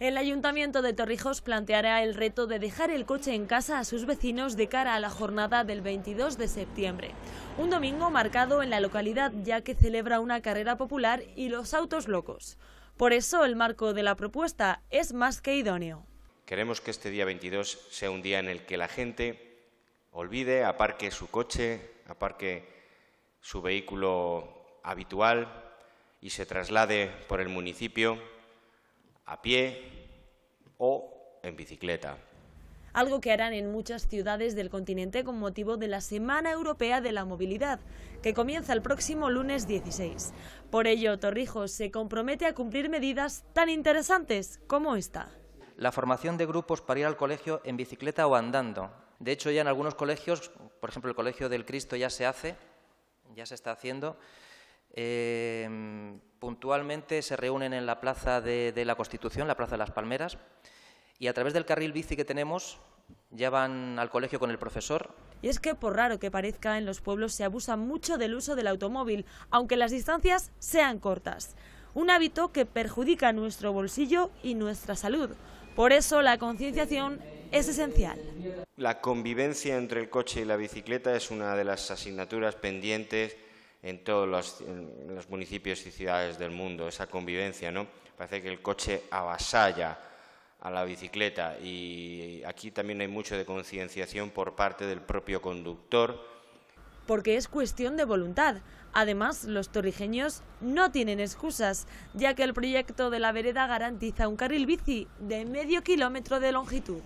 El Ayuntamiento de Torrijos planteará el reto de dejar el coche en casa a sus vecinos de cara a la jornada del 22 de septiembre. Un domingo marcado en la localidad ya que celebra una carrera popular y los autos locos. Por eso el marco de la propuesta es más que idóneo. Queremos que este día 22 sea un día en el que la gente olvide, aparque su coche, aparque su vehículo habitual y se traslade por el municipio a pie o en bicicleta. Algo que harán en muchas ciudades del continente con motivo de la Semana Europea de la Movilidad, que comienza el próximo lunes 16. Por ello, Torrijos se compromete a cumplir medidas tan interesantes como esta. La formación de grupos para ir al colegio en bicicleta o andando. De hecho, ya en algunos colegios, por ejemplo el Colegio del Cristo ya se hace, ya se está haciendo, Em, puntualmente se reúnen en la Plaza de, de, la Constitución, la Plaza de las Palmeras, y a través del carril bici que tenemos ya van al colegio con el profesor. Y es que, por raro que parezca, en los pueblos se abusa mucho del uso del automóvil, aunque las distancias sean cortas. Un hábito que perjudica nuestro bolsillo y nuestra salud. Por eso la concienciación es esencial. La convivencia entre el coche y la bicicleta es una de las asignaturas pendientes en todos los, municipios y ciudades del mundo, esa convivencia, ¿no? Parece que el coche avasalla a la bicicleta y aquí también hay mucho de concienciación por parte del propio conductor. Porque es cuestión de voluntad. Además, los torrijeños no tienen excusas, ya que el proyecto de la vereda garantiza un carril bici de medio kilómetro de longitud.